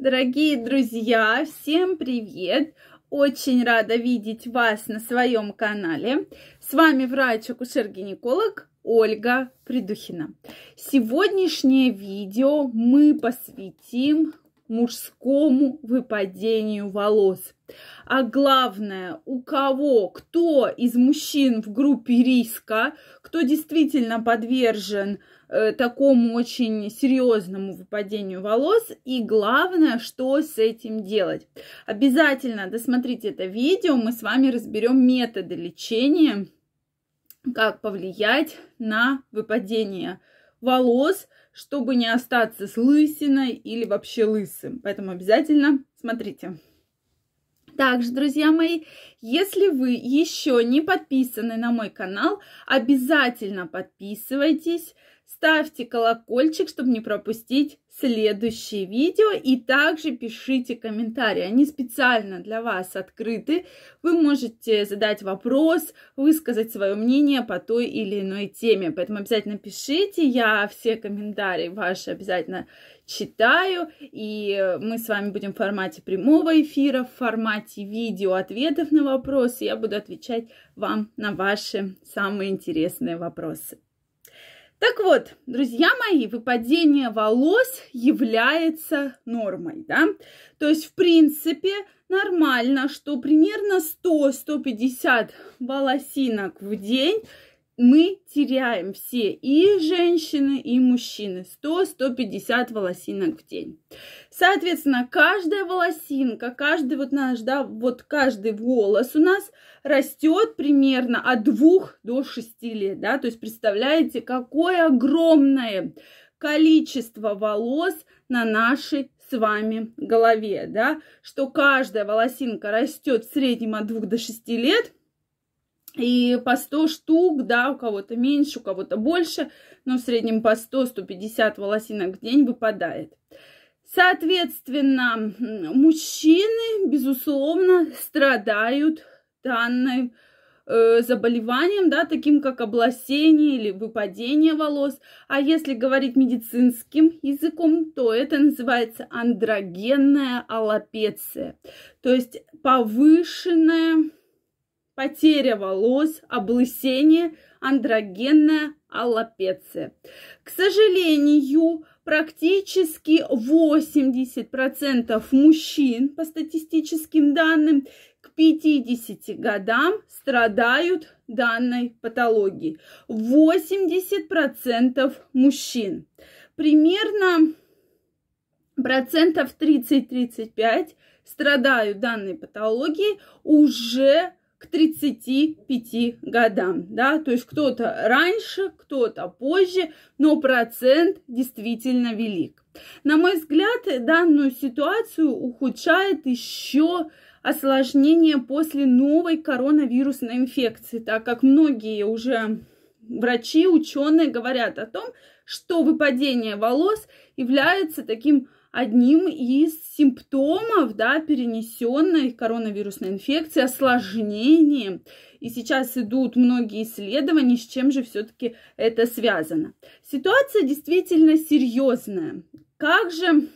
Дорогие друзья, всем привет! Очень рада видеть вас на своем канале. С вами врач-акушер-гинеколог Ольга Придухина. Сегодняшнее видео мы посвятим мужскому выпадению волос. А главное, у кого, кто из мужчин в группе риска, кто действительно подвержен э, такому очень серьезному выпадению волос, и главное, что с этим делать. Обязательно досмотрите это видео, мы с вами разберем методы лечения, как повлиять на выпадение волос волос, чтобы не остаться с лысиной или вообще лысым. Поэтому обязательно смотрите. Также, друзья мои, если вы еще не подписаны на мой канал, обязательно подписывайтесь, ставьте колокольчик, чтобы не пропустить следующие видео. И также пишите комментарии. Они специально для вас открыты. Вы можете задать вопрос, высказать свое мнение по той или иной теме. Поэтому обязательно пишите. Я все комментарии ваши обязательно читаю. И мы с вами будем в формате прямого эфира, в формате видео ответов на вопросы. Я буду отвечать вам на ваши самые интересные вопросы. Так вот, друзья мои, выпадение волос является нормой, да? То есть, в принципе, нормально, что примерно 100-150 волосинок в день мы теряем все и женщины, и мужчины 100-150 волосинок в день. Соответственно, каждая волосинка, каждый вот наш, да, вот каждый волос у нас растет примерно от 2 до 6 лет, да, то есть представляете, какое огромное количество волос на нашей с вами голове, да, что каждая волосинка растет в среднем от 2 до 6 лет – и по 100 штук, да, у кого-то меньше, у кого-то больше, но в среднем по 100-150 волосинок в день выпадает. Соответственно, мужчины, безусловно, страдают данным э, заболеванием, да, таким как обласение или выпадение волос. А если говорить медицинским языком, то это называется андрогенная аллопеция, то есть повышенная потеря волос, облысение, андрогенная аллопеция. К сожалению, практически 80% мужчин, по статистическим данным, к 50 годам страдают данной патологией. 80% мужчин. Примерно процентов 30-35 страдают данной патологией уже к 35 годам, да, то есть кто-то раньше, кто-то позже, но процент действительно велик. На мой взгляд, данную ситуацию ухудшает еще осложнение после новой коронавирусной инфекции, так как многие уже врачи, ученые говорят о том, что выпадение волос является таким одним из симптомов да, перенесенной коронавирусной инфекции, осложнением. И сейчас идут многие исследования, с чем же все-таки это связано. Ситуация действительно серьезная. Как же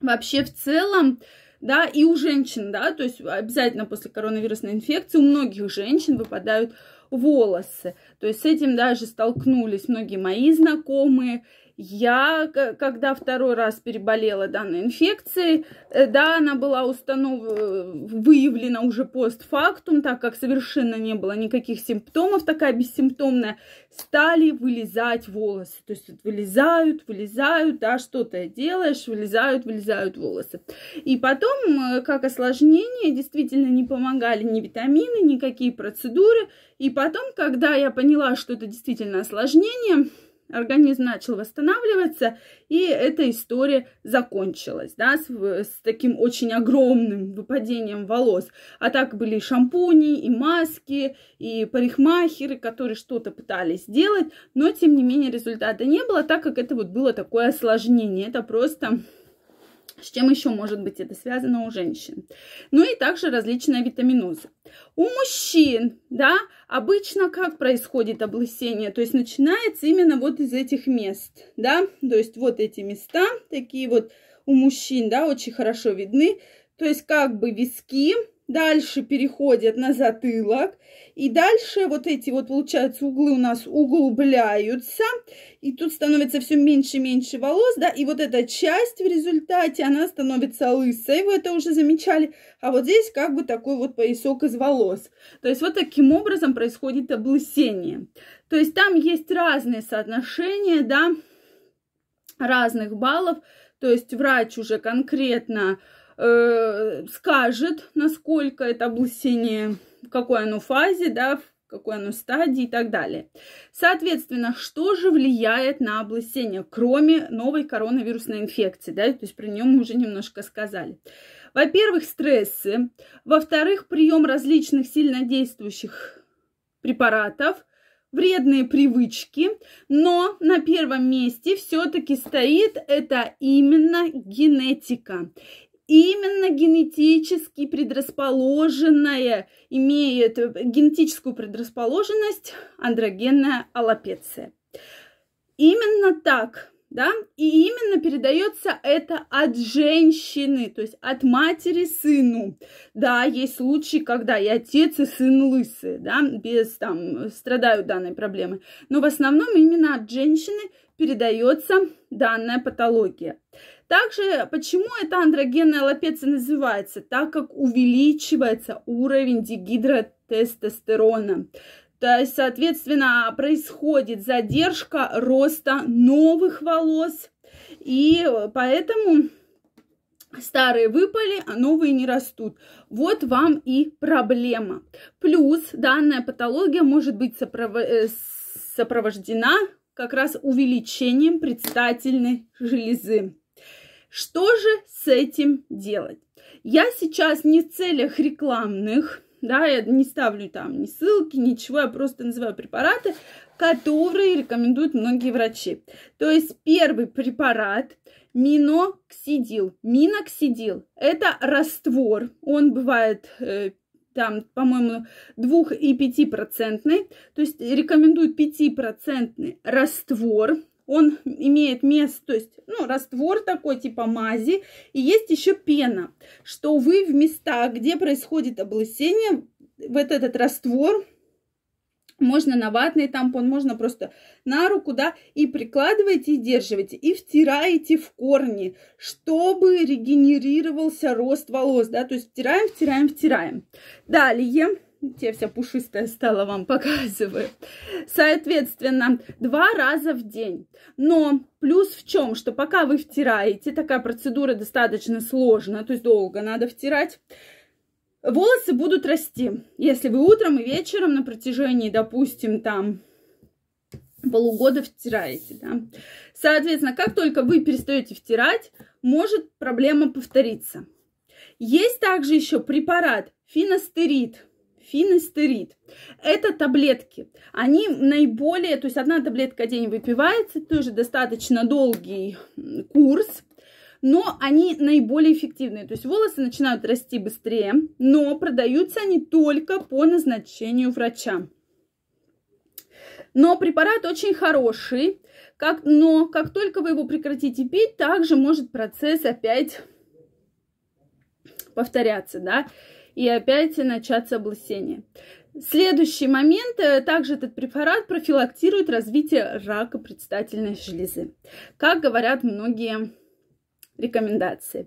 вообще в целом да, и у женщин, да, то есть обязательно после коронавирусной инфекции у многих женщин выпадают волосы. То есть с этим даже столкнулись многие мои знакомые. Я, когда второй раз переболела данной инфекцией, э, да, она была установлена, э, выявлена уже постфактум, так как совершенно не было никаких симптомов, такая бессимптомная, стали вылезать волосы. То есть вылезают, вылезают, да, что-то делаешь, вылезают, вылезают волосы. И потом, э, как осложнение, действительно не помогали ни витамины, никакие процедуры. И потом, когда я поняла, что это действительно осложнение, организм начал восстанавливаться, и эта история закончилась, да, с, с таким очень огромным выпадением волос. А так были и шампуни, и маски, и парикмахеры, которые что-то пытались сделать, но, тем не менее, результата не было, так как это вот было такое осложнение, это просто с чем еще может быть это связано у женщин? Ну и также различные витаминозы. У мужчин, да, обычно как происходит облысение? То есть начинается именно вот из этих мест, да, то есть вот эти места, такие вот у мужчин, да, очень хорошо видны. То есть как бы виски, дальше переходят на затылок, и дальше вот эти вот, получается, углы у нас углубляются, и тут становится все меньше и меньше волос, да, и вот эта часть в результате, она становится лысой, вы это уже замечали, а вот здесь как бы такой вот поясок из волос. То есть вот таким образом происходит облысение. То есть там есть разные соотношения, да, разных баллов, то есть врач уже конкретно Э, скажет, насколько это облысение, в какой оно фазе, да, в какой оно стадии и так далее. Соответственно, что же влияет на облысение, кроме новой коронавирусной инфекции, да, то есть про нее мы уже немножко сказали. Во-первых, стрессы, во-вторых, прием различных сильнодействующих препаратов, вредные привычки, но на первом месте все-таки стоит это именно генетика именно генетически предрасположенная, имеет генетическую предрасположенность андрогенная аллопеция. Именно так да, и именно передается это от женщины, то есть от матери сыну. Да, есть случаи, когда и отец, и сын лысые, да, без там страдают данной проблемы. Но в основном именно от женщины передается данная патология. Также, почему эта андрогенная лапеция называется? Так как увеличивается уровень дигидротестостерона. То есть, соответственно, происходит задержка роста новых волос. И поэтому старые выпали, а новые не растут. Вот вам и проблема. Плюс данная патология может быть э, сопровождена как раз увеличением предстательной железы. Что же с этим делать? Я сейчас не в целях рекламных, да, я не ставлю там ни ссылки, ничего, я просто называю препараты, которые рекомендуют многие врачи. То есть первый препарат миноксидил. Миноксидил – это раствор, он бывает э, там, по-моему, 2 и 5 процентный, то есть рекомендуют 5 процентный раствор он имеет место, то есть, ну, раствор такой типа мази, и есть еще пена, что вы в местах, где происходит облысение, вот этот раствор, можно на ватный тампон, можно просто на руку, да, и прикладываете, и держите, и втираете в корни, чтобы регенерировался рост волос, да, то есть втираем, втираем, втираем. Далее я вся пушистая стала вам показываю. Соответственно, два раза в день. Но плюс в чем, что пока вы втираете, такая процедура достаточно сложная, то есть долго надо втирать, волосы будут расти. Если вы утром и вечером на протяжении, допустим, там полугода втираете, да. Соответственно, как только вы перестаете втирать, может проблема повториться. Есть также еще препарат финастерид финестерид. Это таблетки. Они наиболее, то есть одна таблетка в день выпивается, тоже достаточно долгий курс, но они наиболее эффективные. То есть волосы начинают расти быстрее, но продаются они только по назначению врача. Но препарат очень хороший, как, но как только вы его прекратите пить, также может процесс опять повторяться, да, и опять начаться облысение. Следующий момент. Э, также этот препарат профилактирует развитие рака предстательной железы, как говорят многие рекомендации.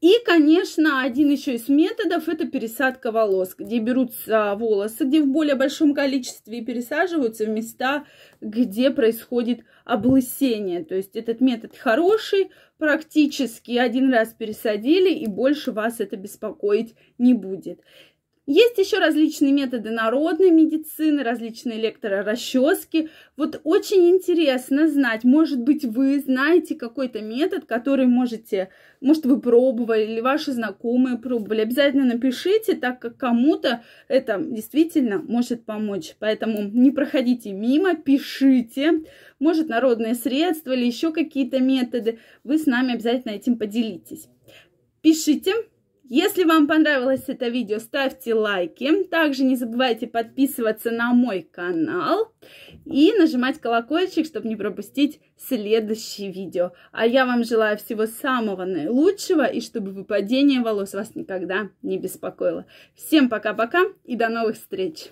И, конечно, один еще из методов – это пересадка волос, где берутся а, волосы, где в более большом количестве пересаживаются в места, где происходит облысение. То есть этот метод хороший, практически один раз пересадили, и больше вас это беспокоить не будет. Есть еще различные методы народной медицины, различные электрорасчески. Вот очень интересно знать, может быть, вы знаете какой-то метод, который можете, может, вы пробовали или ваши знакомые пробовали. Обязательно напишите, так как кому-то это действительно может помочь. Поэтому не проходите мимо, пишите. Может, народные средства или еще какие-то методы. Вы с нами обязательно этим поделитесь. Пишите, если вам понравилось это видео, ставьте лайки. Также не забывайте подписываться на мой канал и нажимать колокольчик, чтобы не пропустить следующие видео. А я вам желаю всего самого наилучшего и чтобы выпадение волос вас никогда не беспокоило. Всем пока-пока и до новых встреч!